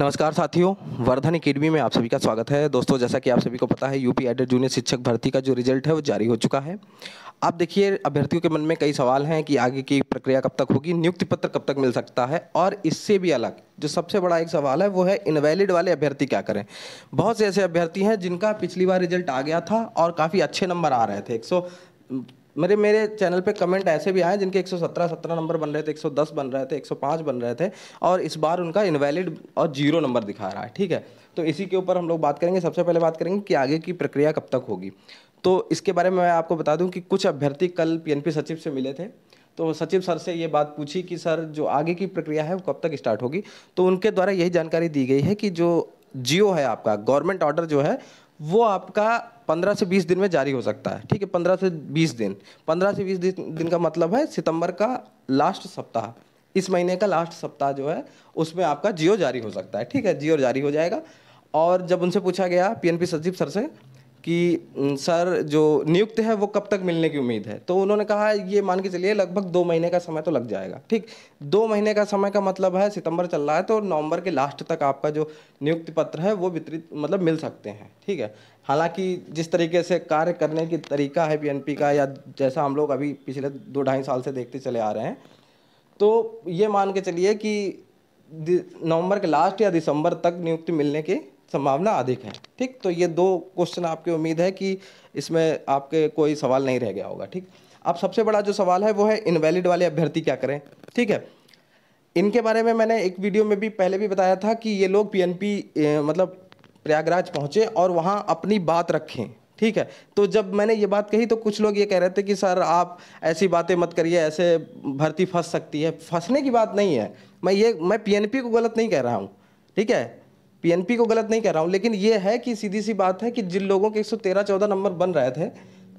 नमस्कार साथियों वर्धन अकेडमी में आप सभी का स्वागत है दोस्तों जैसा कि आप सभी को पता है यूपी एडेड जूनियर शिक्षक भर्ती का जो रिजल्ट है वो जारी हो चुका है आप देखिए अभ्यर्थियों के मन में कई सवाल हैं कि आगे की प्रक्रिया कब तक होगी नियुक्ति पत्र कब तक मिल सकता है और इससे भी अलग जो सबसे बड़ा एक सवाल है वो है इनवैलिड वाले अभ्यर्थी क्या करें बहुत से ऐसे अभ्यर्थी हैं जिनका पिछली बार रिजल्ट आ गया था और काफ़ी अच्छे नंबर आ रहे थे एक मेरे मेरे चैनल पे कमेंट ऐसे भी आए जिनके 117 17 नंबर बन रहे थे 110 बन रहे थे 105 बन रहे थे और इस बार उनका इनवैलिड और जीरो नंबर दिखा रहा है ठीक है तो इसी के ऊपर हम लोग बात करेंगे सबसे पहले बात करेंगे कि आगे की प्रक्रिया कब तक होगी तो इसके बारे में मैं आपको बता दूँ कि कुछ अभ्यर्थी कल पी सचिव से मिले थे तो सचिव सर से ये बात पूछी कि सर जो आगे की प्रक्रिया है वो कब तक स्टार्ट होगी तो उनके द्वारा यही जानकारी दी गई है कि जो जियो है आपका गवर्नमेंट ऑर्डर जो है वो आपका पंद्रह से बीस दिन में जारी हो सकता है ठीक है पंद्रह से बीस दिन पंद्रह से बीस दिन, दिन का मतलब है सितंबर का लास्ट सप्ताह इस महीने का लास्ट सप्ताह जो है उसमें आपका जियो जारी हो सकता है ठीक है जियो जारी हो जाएगा और जब उनसे पूछा गया पीएनपी सचिव सर से कि सर जो नियुक्त है वो कब तक मिलने की उम्मीद है तो उन्होंने कहा ये मान के चलिए लगभग दो महीने का समय तो लग जाएगा ठीक दो महीने का समय का मतलब है सितंबर चल रहा है तो नवंबर के लास्ट तक आपका जो नियुक्ति पत्र है वो वितरित मतलब मिल सकते हैं ठीक है हालांकि जिस तरीके से कार्य करने की तरीका है पी का या जैसा हम लोग अभी पिछले दो ढाई साल से देखते चले आ रहे हैं तो ये मान के चलिए कि नवंबर के लास्ट या दिसंबर तक नियुक्ति मिलने के संभावना अधिक है ठीक तो ये दो क्वेश्चन आपके उम्मीद है कि इसमें आपके कोई सवाल नहीं रह गया होगा ठीक अब सबसे बड़ा जो सवाल है वो है इनवैलिड वाले अभ्यर्थी क्या करें ठीक है इनके बारे में मैंने एक वीडियो में भी पहले भी बताया था कि ये लोग पीएनपी मतलब प्रयागराज पहुंचे और वहाँ अपनी बात रखें ठीक है तो जब मैंने ये बात कही तो कुछ लोग ये कह रहे थे कि सर आप ऐसी बातें मत करिए ऐसे भर्ती फंस सकती है फंसने की बात नहीं है मैं ये मैं पीएनपी को गलत नहीं कह रहा हूँ ठीक है पीएनपी को गलत नहीं कह रहा हूँ लेकिन ये है कि सीधी सी बात है कि जिन लोगों के 113 14 नंबर बन रहे थे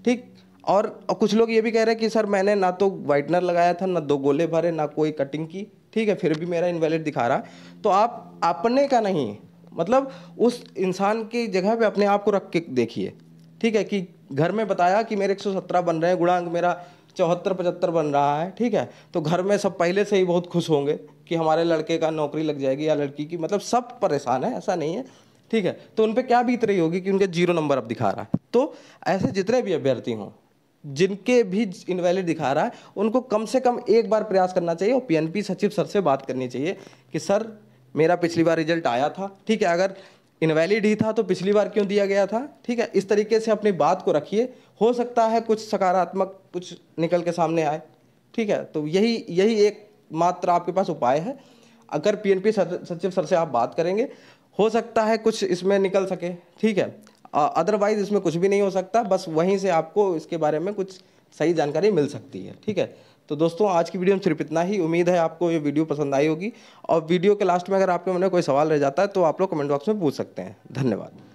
ठीक और कुछ लोग ये भी कह रहे हैं कि सर मैंने ना तो वाइटनर लगाया था ना दो गोले भरे ना कोई कटिंग की ठीक है फिर भी मेरा इनवैलिड दिखा रहा तो आप अपने का नहीं मतलब उस इंसान की जगह पे अपने आप को रख के देखिए ठीक है कि घर में बताया कि मेरे 117 बन रहे हैं गुणांक मेरा चौहत्तर पचहत्तर बन रहा है ठीक है तो घर में सब पहले से ही बहुत खुश होंगे कि हमारे लड़के का नौकरी लग जाएगी या लड़की की मतलब सब परेशान है ऐसा नहीं है ठीक है तो उन पर क्या बीत रही होगी कि उनके जीरो नंबर अब दिखा रहा है तो ऐसे जितने भी अभ्यर्थी हों जिनके भी इनवैलिड दिखा रहा है उनको कम से कम एक बार प्रयास करना चाहिए और पीएनपी सचिव सर से बात करनी चाहिए कि सर मेरा पिछली बार रिजल्ट आया था ठीक है अगर इनवैलिड ही था तो पिछली बार क्यों दिया गया था ठीक है इस तरीके से अपनी बात को रखिए हो सकता है कुछ सकारात्मक कुछ निकल के सामने आए ठीक है तो यही यही एक मात्र आपके पास उपाय है अगर पीएनपी सचिव सर से आप बात करेंगे हो सकता है कुछ इसमें निकल सके ठीक है अदरवाइज इसमें कुछ भी नहीं हो सकता बस वहीं से आपको इसके बारे में कुछ सही जानकारी मिल सकती है ठीक है तो दोस्तों आज की वीडियो में सिर्फ इतना ही उम्मीद है आपको ये वीडियो पसंद आई होगी और वीडियो के लास्ट में अगर आपके मन में कोई सवाल रह जाता है तो आप लोग कमेंट बॉक्स में पूछ सकते हैं धन्यवाद